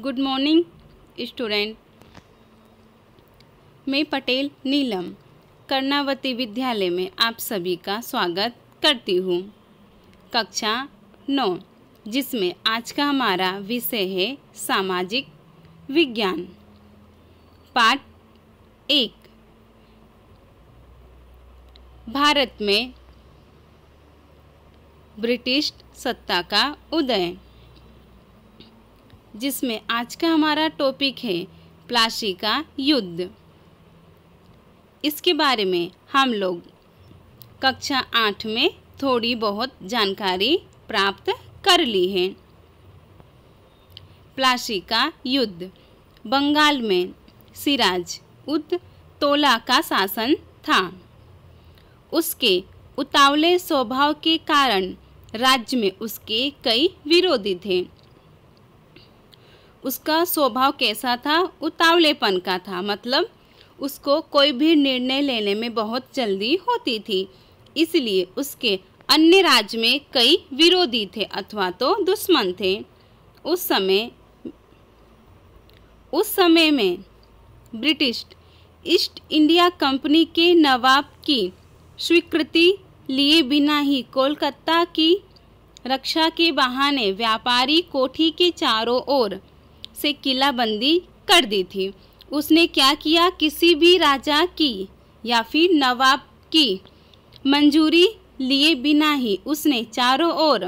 good morning student मैं पटेल नीलम कर्णावती विद्यालय में आप सभी का स्वागत करती हूँ कक्षा नौ जिसमें आज का हमारा विषय है सामाजिक विज्ञान पाठ एक भारत में ब्रिटिश सत्ता का उदय जिसमें आज का हमारा टॉपिक है प्लासी का युद्ध इसके बारे में हम लोग कक्षा आठ में थोड़ी बहुत जानकारी प्राप्त कर ली है प्लासी का युद्ध बंगाल में सिराज उद तोला का शासन था उसके उतावले स्वभाव के कारण राज्य में उसके कई विरोधी थे उसका स्वभाव कैसा था उतावलेपन का था मतलब उसको कोई भी निर्णय लेने में बहुत जल्दी होती थी इसलिए उसके अन्य राज्य में कई विरोधी थे अथवा तो दुश्मन थे उस समय उस समय में ब्रिटिश ईस्ट इंडिया कंपनी के नवाब की स्वीकृति लिए बिना ही कोलकाता की रक्षा के बहाने व्यापारी कोठी के चारों ओर से किलाबंदी कर दी थी उसने क्या किया किसी भी राजा की या फिर नवाब की मंजूरी लिए बिना ही उसने चारों ओर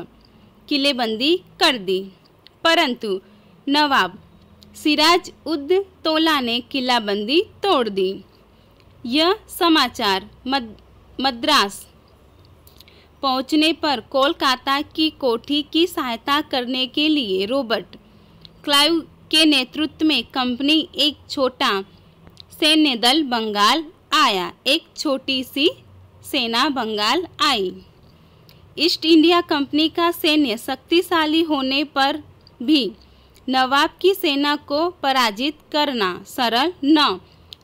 किलेबंदी कर दी परंतु नवाब सिराज उद तोला ने किलाबंदी तोड़ दी यह समाचार मद, मद्रास पहुंचने पर कोलकाता की कोठी की सहायता करने के लिए रॉबर्ट क्लाइव के नेतृत्व में कंपनी एक छोटा सैन्य दल बंगाल आया एक छोटी सी सेना बंगाल आई ईस्ट इंडिया कंपनी का सैन्य शक्तिशाली होने पर भी नवाब की सेना को पराजित करना सरल न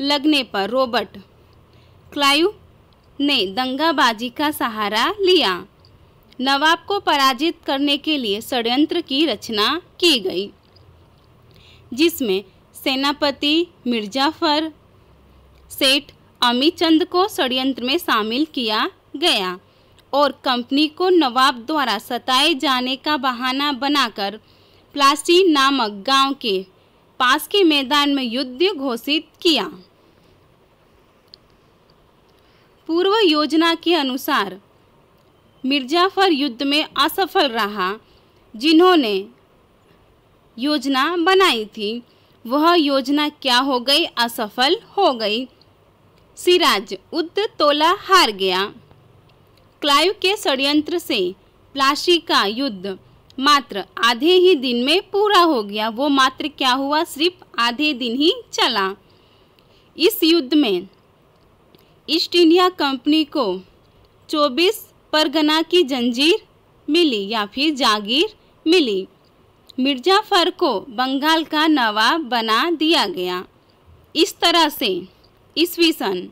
लगने पर रॉबर्ट क्लाइव ने दंगाबाजी का सहारा लिया नवाब को पराजित करने के लिए षडयंत्र की रचना की गई जिसमें सेनापति मिर्जाफर सेठ अमीचंद चंद को षडयंत्र में शामिल किया गया और कंपनी को नवाब द्वारा सताए जाने का बहाना बनाकर प्लास्टी नामक गांव के पास के मैदान में युद्ध घोषित किया पूर्व योजना के अनुसार मिर्जाफर युद्ध में असफल रहा जिन्होंने योजना बनाई थी वह योजना क्या हो गई असफल हो गई सिराज उद तोला हार गया क्लाइव के षड्यंत्र से प्लाशी का युद्ध मात्र आधे ही दिन में पूरा हो गया वो मात्र क्या हुआ सिर्फ आधे दिन ही चला इस युद्ध में ईस्ट इंडिया कंपनी को 24 परगना की जंजीर मिली या फिर जागीर मिली मिर्जाफर को बंगाल का नवाब बना दिया गया इस तरह से ईस्वी सन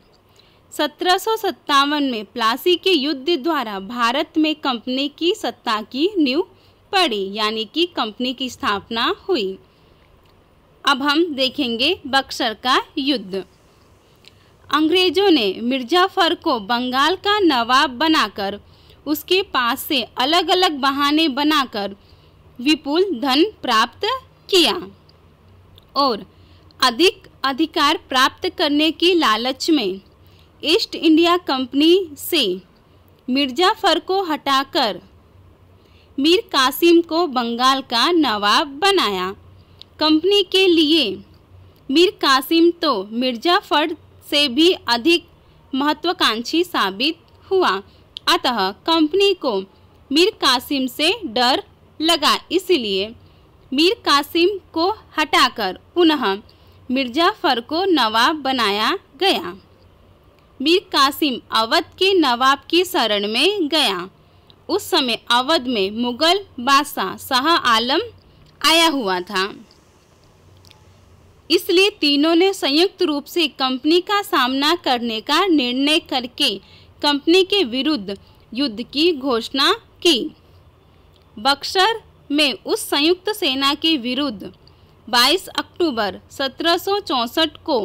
सत्रह में प्लासी के युद्ध द्वारा भारत में कंपनी की सत्ता की नींव पड़ी यानी कि कंपनी की स्थापना हुई अब हम देखेंगे बक्सर का युद्ध अंग्रेजों ने मिर्जाफर को बंगाल का नवाब बनाकर उसके पास से अलग अलग बहाने बनाकर विपुल धन प्राप्त किया और अधिक अधिकार प्राप्त करने की लालच में ईस्ट इंडिया कंपनी से मिर्जाफर को हटाकर मीर कासिम को बंगाल का नवाब बनाया कंपनी के लिए मीर कासिम तो मिर्जाफर से भी अधिक महत्वाकांक्षी साबित हुआ अतः कंपनी को मीर कासिम से डर लगा इसलिए मीर कासिम को हटाकर पुनः मिर्जाफर को नवाब बनाया गया मीर कासिम अवध के नवाब की शरण में गया उस समय अवध में मुगल बादशाह शाह आलम आया हुआ था इसलिए तीनों ने संयुक्त रूप से कंपनी का सामना करने का निर्णय करके कंपनी के विरुद्ध युद्ध की घोषणा की बक्सर में उस संयुक्त सेना के विरुद्ध 22 अक्टूबर सत्रह को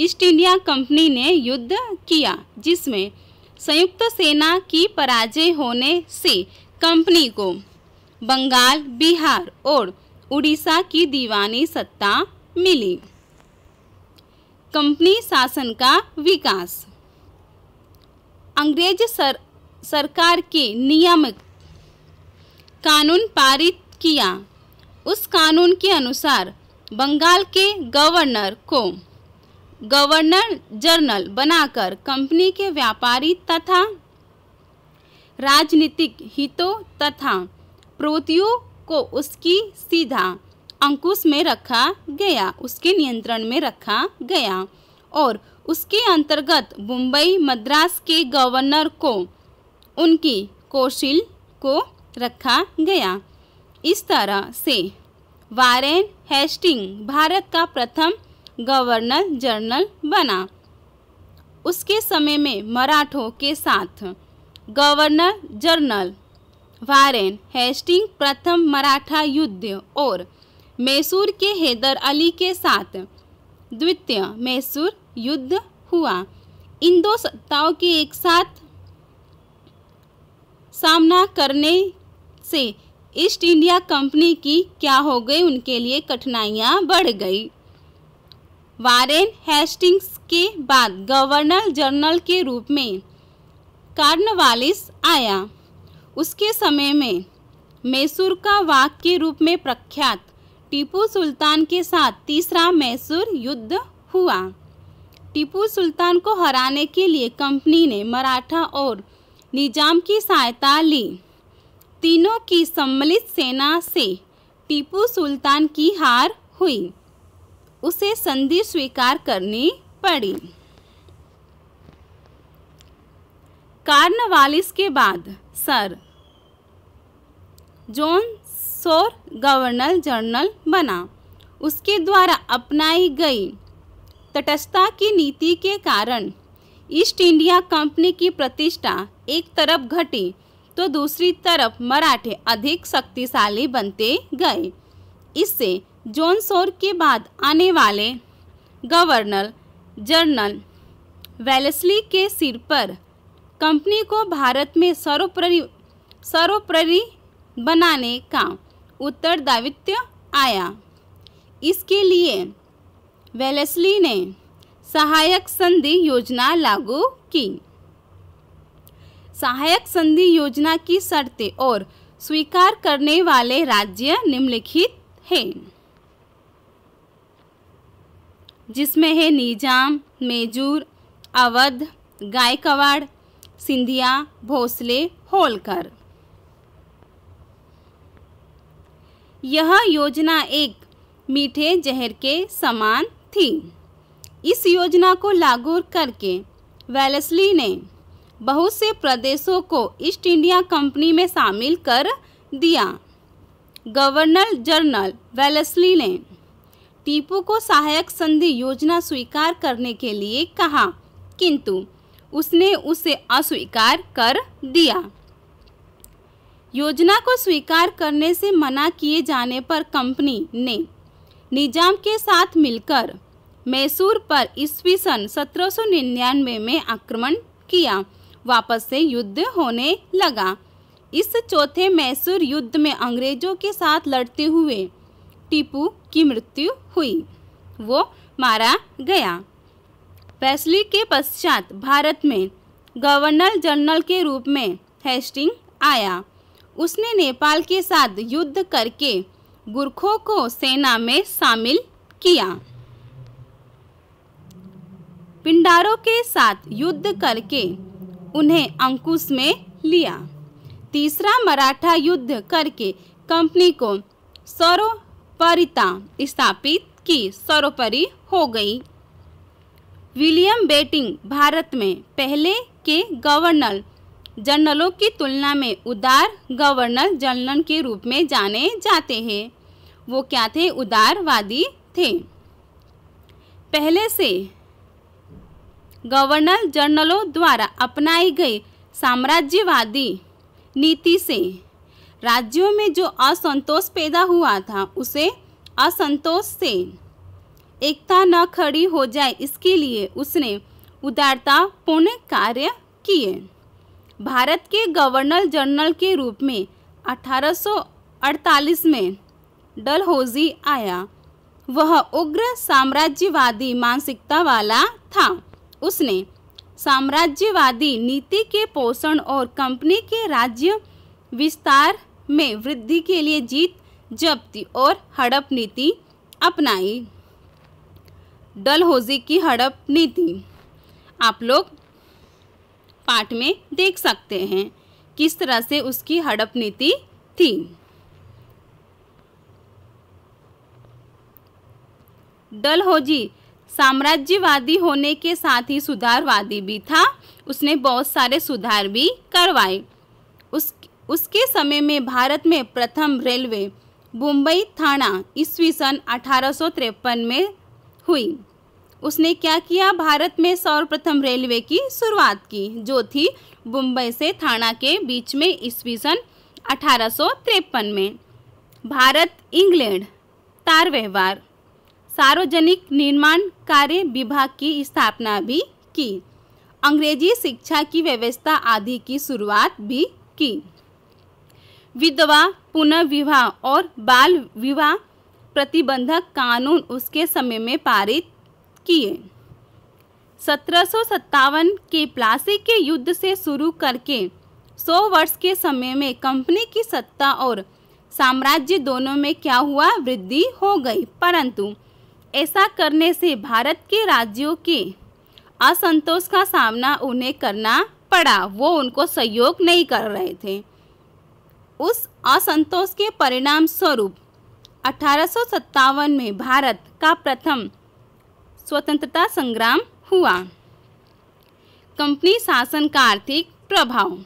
ईस्ट इंडिया कंपनी ने युद्ध किया जिसमें संयुक्त सेना की पराजय होने से कंपनी को बंगाल बिहार और उड़ीसा की दीवानी सत्ता मिली कंपनी शासन का विकास अंग्रेज सर, सरकार के नियामक कानून पारित किया उस कानून के अनुसार बंगाल के गवर्नर को गवर्नर जनरल बनाकर कंपनी के व्यापारी तथा राजनीतिक हितों तथा प्रोतियों को उसकी सीधा अंकुश में रखा गया उसके नियंत्रण में रखा गया और उसके अंतर्गत मुंबई मद्रास के गवर्नर को उनकी कौशल को रखा गया इस तरह से वारेन हेस्टिंग भारत का प्रथम गवर्नर जनरल बना उसके समय में मराठों के साथ गवर्नर जनरल वारेन हेस्टिंग प्रथम मराठा युद्ध और मैसूर के हैदर अली के साथ द्वितीय मैसूर युद्ध हुआ इन दो सत्ताओं के एक साथ सामना करने से ईस्ट इंडिया कंपनी की क्या हो गई उनके लिए कठिनाइयां बढ़ गई वारेन हेस्टिंग्स के बाद गवर्नर जनरल के रूप में कार्नवालिस आया उसके समय में मैसूर का वाक के रूप में प्रख्यात टीपू सुल्तान के साथ तीसरा मैसूर युद्ध हुआ टीपू सुल्तान को हराने के लिए कंपनी ने मराठा और निजाम की सहायता ली तीनों की सम्मिलित सेना से टीपू सुल्तान की हार हुई उसे संधि स्वीकार करनी पड़ी कार्नवालिस के बाद sir John Shore governor general बना उसके द्वारा अपनाई गई तटस्थता की नीति के कारण ईस्ट इंडिया कंपनी की प्रतिष्ठा एक तरफ घटी तो दूसरी तरफ मराठे अधिक शक्तिशाली बनते गए इससे जोनसोर के बाद आने वाले गवर्नर जनरल वेलेस्ली के सिर पर कंपनी को भारत में सर्वोपरि सर्वोपरि बनाने का उत्तरदायित्व आया इसके लिए वेलेस्ली ने सहायक संधि योजना लागू की सहायक संधि योजना की शर्तें और स्वीकार करने वाले राज्य निम्नलिखित हैं जिसमें है निजाम मेजूर अवध गायकवाड़ सिंधिया भोसले होलकर यह योजना एक मीठे जहर के समान थी इस योजना को लागू करके वेलेसली ने बहुत से प्रदेशों को ईस्ट इंडिया कंपनी में शामिल कर दिया गवर्नर जनरल वेलेस्ली ने टीपू को सहायक संधि योजना स्वीकार करने के लिए कहा किंतु उसने उसे अस्वीकार कर दिया योजना को स्वीकार करने से मना किए जाने पर कंपनी ने निजाम के साथ मिलकर मैसूर पर ईस्वी सन सत्रह में आक्रमण किया वापस से युद्ध होने लगा इस चौथे मैसूर युद्ध में अंग्रेजों के साथ लड़ते हुए टीपू की मृत्यु हुई वो मारा गया फैसले के पश्चात भारत में गवर्नर जनरल के रूप में हेस्टिंग आया उसने नेपाल के साथ युद्ध करके गुरखों को सेना में शामिल किया पिंडारों के साथ युद्ध करके उन्हें अंकुश में लिया तीसरा मराठा युद्ध करके कंपनी को सरोपरिता स्थापित की सरोपरी हो गई विलियम बेटिंग भारत में पहले के गवर्नर जनरलों की तुलना में उदार गवर्नर जनरल के रूप में जाने जाते हैं वो क्या थे उदारवादी थे पहले से गवर्नर जनरलों द्वारा अपनाई गई साम्राज्यवादी नीति से राज्यों में जो असंतोष पैदा हुआ था उसे असंतोष से एकता न खड़ी हो जाए इसके लिए उसने उदारतापूर्ण कार्य किए भारत के गवर्नर जनरल के रूप में 1848 में डलहौजी आया वह उग्र साम्राज्यवादी मानसिकता वाला था उसने साम्राज्यवादी नीति के पोषण और कंपनी के राज्य विस्तार में वृद्धि के लिए जीत जब्ती और हड़प नीति अपनाई डलहोजी की हड़प नीति आप लोग पाठ में देख सकते हैं किस तरह से उसकी हड़प नीति थी डलहोजी साम्राज्यवादी होने के साथ ही सुधारवादी भी था उसने बहुत सारे सुधार भी करवाए उस उसके समय में भारत में प्रथम रेलवे मुंबई थाना ईस्वी सन अठारह में हुई उसने क्या किया भारत में सर्वप्रथम रेलवे की शुरुआत की जो थी मुंबई से थाना के बीच में ईस्वी सन अठारह में भारत इंग्लैंड तार व्यवहार सार्वजनिक निर्माण कार्य विभाग की स्थापना भी की अंग्रेजी शिक्षा की व्यवस्था आदि की शुरुआत भी की विधवा पुनर्विवाह और बाल विवाह प्रतिबंधक कानून उसके समय में पारित किए सत्रह के प्लासी के युद्ध से शुरू करके 100 वर्ष के समय में कंपनी की सत्ता और साम्राज्य दोनों में क्या हुआ वृद्धि हो गई परंतु ऐसा करने से भारत के राज्यों के असंतोष का सामना उन्हें करना पड़ा वो उनको सहयोग नहीं कर रहे थे उस असंतोष के परिणाम स्वरूप अठारह में भारत का प्रथम स्वतंत्रता संग्राम हुआ कंपनी शासन का आर्थिक प्रभाव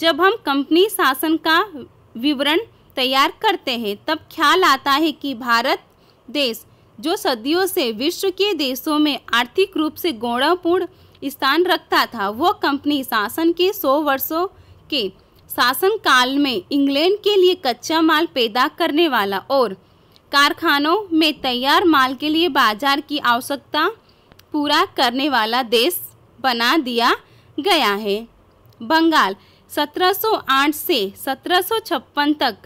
जब हम कंपनी शासन का विवरण तैयार करते हैं तब ख्याल आता है कि भारत देश जो सदियों से विश्व के देशों में आर्थिक रूप से गौरवपूर्ण स्थान रखता था वह कंपनी शासन के 100 वर्षों के शासन काल में इंग्लैंड के लिए कच्चा माल पैदा करने वाला और कारखानों में तैयार माल के लिए बाजार की आवश्यकता पूरा करने वाला देश बना दिया गया है बंगाल 1708 से 1756 तक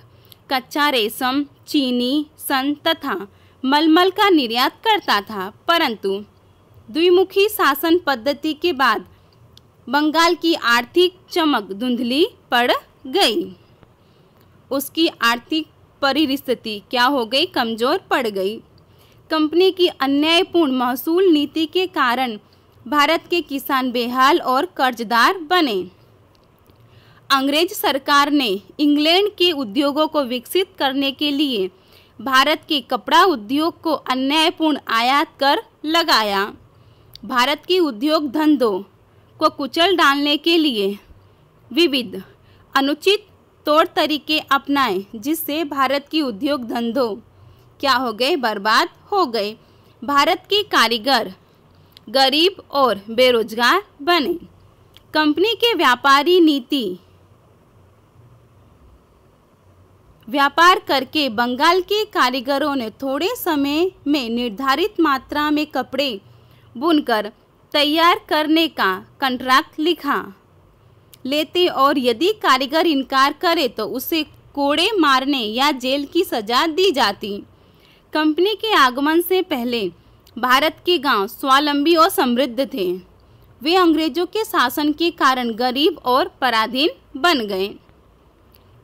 कच्चा रेशम चीनी सन तथा मलमल का निर्यात करता था परंतु द्विमुखी शासन पद्धति के बाद बंगाल की आर्थिक चमक धुंधली पड़ गई उसकी आर्थिक परिस्थिति क्या हो गई कमज़ोर पड़ गई कंपनी की अन्यायपूर्ण महसूल नीति के कारण भारत के किसान बेहाल और कर्जदार बने अंग्रेज सरकार ने इंग्लैंड के उद्योगों को विकसित करने के लिए भारत के कपड़ा उद्योग को अन्यायपूर्ण आयात कर लगाया भारत की उद्योग धंधों को कुचल डालने के लिए विविध अनुचित तौर तरीके अपनाए जिससे भारत की उद्योग धंधों क्या हो गए बर्बाद हो गए भारत के कारीगर गरीब और बेरोजगार बने कंपनी के व्यापारी नीति व्यापार करके बंगाल के कारीगरों ने थोड़े समय में निर्धारित मात्रा में कपड़े बुनकर तैयार करने का कंट्रैक्ट लिखा लेते और यदि कारीगर इनकार करे तो उसे कोड़े मारने या जेल की सजा दी जाती कंपनी के आगमन से पहले भारत के गांव स्वावलंबी और समृद्ध थे वे अंग्रेजों के शासन के कारण गरीब और पराधीन बन गए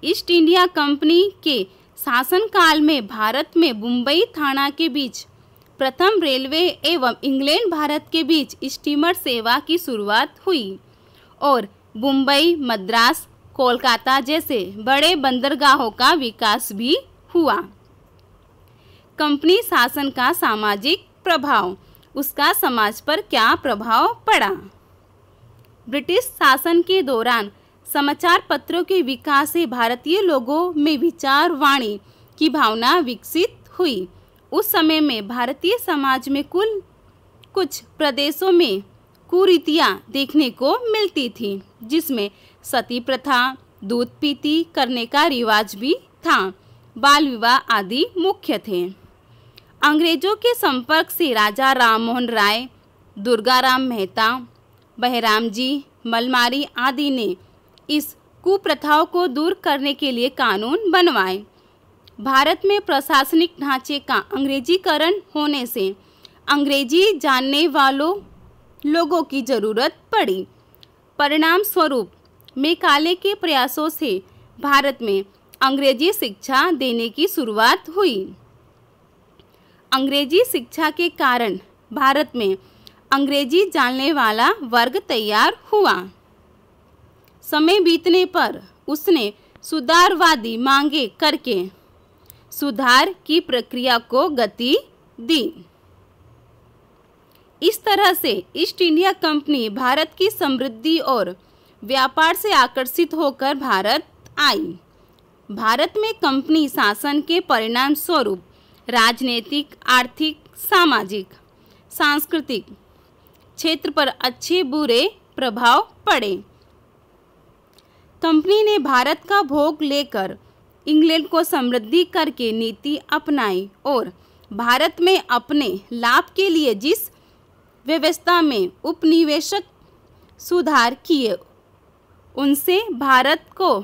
ईस्ट इंडिया कंपनी के शासनकाल में भारत में मुंबई थाना के बीच प्रथम रेलवे एवं इंग्लैंड भारत के बीच स्टीमर सेवा की शुरुआत हुई और मुंबई मद्रास कोलकाता जैसे बड़े बंदरगाहों का विकास भी हुआ कंपनी शासन का सामाजिक प्रभाव उसका समाज पर क्या प्रभाव पड़ा ब्रिटिश शासन के दौरान समाचार पत्रों के विकास से भारतीय लोगों में विचार वाणी की भावना विकसित हुई उस समय में भारतीय समाज में कुल कुछ प्रदेशों में कुरीतियाँ देखने को मिलती थी जिसमें सती प्रथा दूध पीती करने का रिवाज भी था बाल विवाह आदि मुख्य थे अंग्रेजों के संपर्क से राजा राममोहन राय दुर्गाराम मेहता बहराम जी मलमारी आदि ने इस कुप्रथाओं को दूर करने के लिए कानून बनवाए भारत में प्रशासनिक ढांचे का अंग्रेजीकरण होने से अंग्रेजी जानने वालों लोगों की ज़रूरत पड़ी परिणाम स्वरूप मेकाले के प्रयासों से भारत में अंग्रेजी शिक्षा देने की शुरुआत हुई अंग्रेजी शिक्षा के कारण भारत में अंग्रेजी जानने वाला वर्ग तैयार हुआ समय बीतने पर उसने सुधारवादी मांगे करके सुधार की प्रक्रिया को गति दी इस तरह से ईस्ट इंडिया कंपनी भारत की समृद्धि और व्यापार से आकर्षित होकर भारत आई भारत में कंपनी शासन के परिणाम स्वरूप राजनीतिक आर्थिक सामाजिक सांस्कृतिक क्षेत्र पर अच्छे बुरे प्रभाव पड़े कंपनी ने भारत का भोग लेकर इंग्लैंड को समृद्धि करके नीति अपनाई और भारत में अपने लाभ के लिए जिस व्यवस्था में उपनिवेशक सुधार किए उनसे भारत को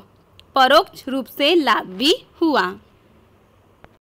परोक्ष रूप से लाभ भी हुआ